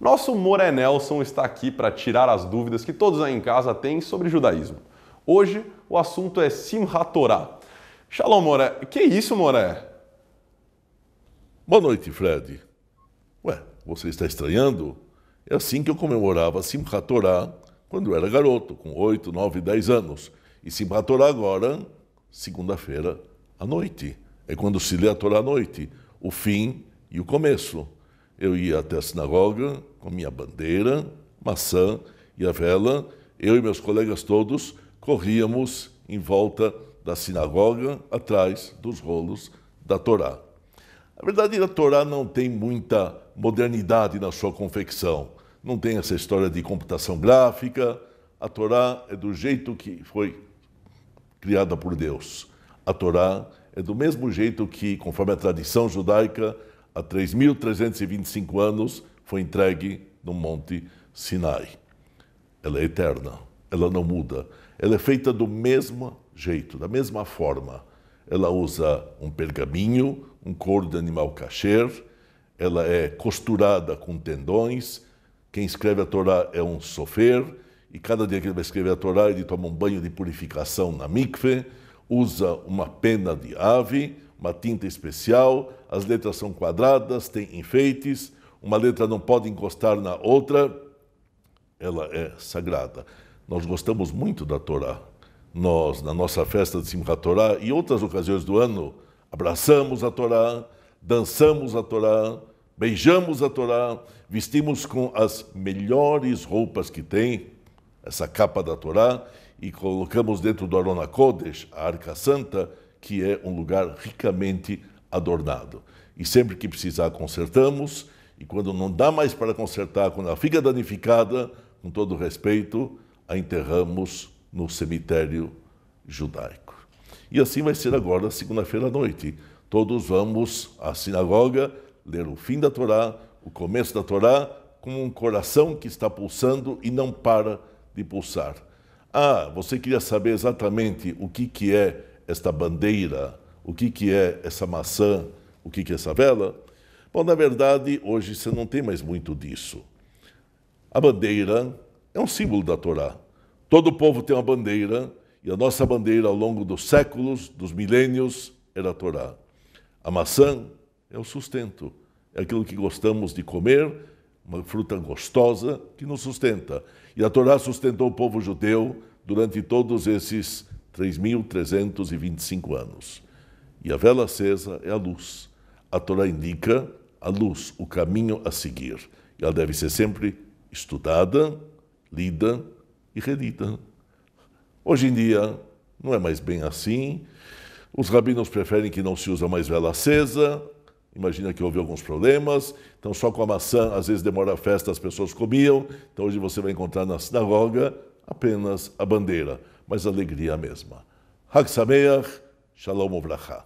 Nosso Moré Nelson está aqui para tirar as dúvidas que todos aí em casa têm sobre judaísmo. Hoje o assunto é Simchat Torah. Shalom, Moré. Que isso, Moré? Boa noite, Fred. Ué, você está estranhando? É assim que eu comemorava Simchat Torah quando eu era garoto, com 8, 9, 10 anos. E Simchat Torah agora, segunda-feira à noite. É quando se lê a Torá à noite, o fim e o começo. Eu ia até a sinagoga com minha bandeira, maçã e a vela. Eu e meus colegas todos corríamos em volta da sinagoga, atrás dos rolos da Torá. A verdade é que a Torá não tem muita modernidade na sua confecção. Não tem essa história de computação gráfica. A Torá é do jeito que foi criada por Deus. A Torá é do mesmo jeito que, conforme a tradição judaica, há 3.325 anos, foi entregue no Monte Sinai. Ela é eterna, ela não muda, ela é feita do mesmo jeito, da mesma forma. Ela usa um pergaminho, um couro de animal kasher, ela é costurada com tendões. Quem escreve a Torá é um sofer, e cada dia que ele vai escrever a Torá, ele toma um banho de purificação na mikve, usa uma pena de ave, uma tinta especial, as letras são quadradas, têm enfeites, uma letra não pode encostar na outra, ela é sagrada. Nós gostamos muito da Torá. Nós, na nossa festa de Simchat Torá e outras ocasiões do ano, abraçamos a Torá, dançamos a Torá, beijamos a Torá, vestimos com as melhores roupas que tem, essa capa da Torá, e colocamos dentro do Arona Kodesh, a Arca Santa, que é um lugar ricamente adornado. E sempre que precisar, consertamos, e quando não dá mais para consertar, quando ela fica é danificada, com todo respeito, a enterramos no cemitério judaico. E assim vai ser agora, segunda-feira à noite. Todos vamos à sinagoga ler o fim da Torá, o começo da Torá, com um coração que está pulsando e não para de pulsar. Ah, você queria saber exatamente o que, que é esta bandeira, o que, que é essa maçã, o que, que é essa vela? Bom, na verdade, hoje você não tem mais muito disso. A bandeira é um símbolo da Torá. Todo povo tem uma bandeira, e a nossa bandeira ao longo dos séculos, dos milênios, era a Torá. A maçã é o sustento, é aquilo que gostamos de comer, uma fruta gostosa que nos sustenta. E a Torá sustentou o povo judeu durante todos esses 3.325 anos. E a vela acesa é a luz. A Torá indica a luz, o caminho a seguir. E ela deve ser sempre estudada, lida e redita. Hoje em dia, não é mais bem assim. Os rabinos preferem que não se use mais vela acesa. Imagina que houve alguns problemas. Então, só com a maçã, às vezes demora a festa, as pessoas comiam. Então, hoje você vai encontrar na sinagoga apenas a bandeira mas alegria é mesma. Hag Sameach, Shalom Uvracha.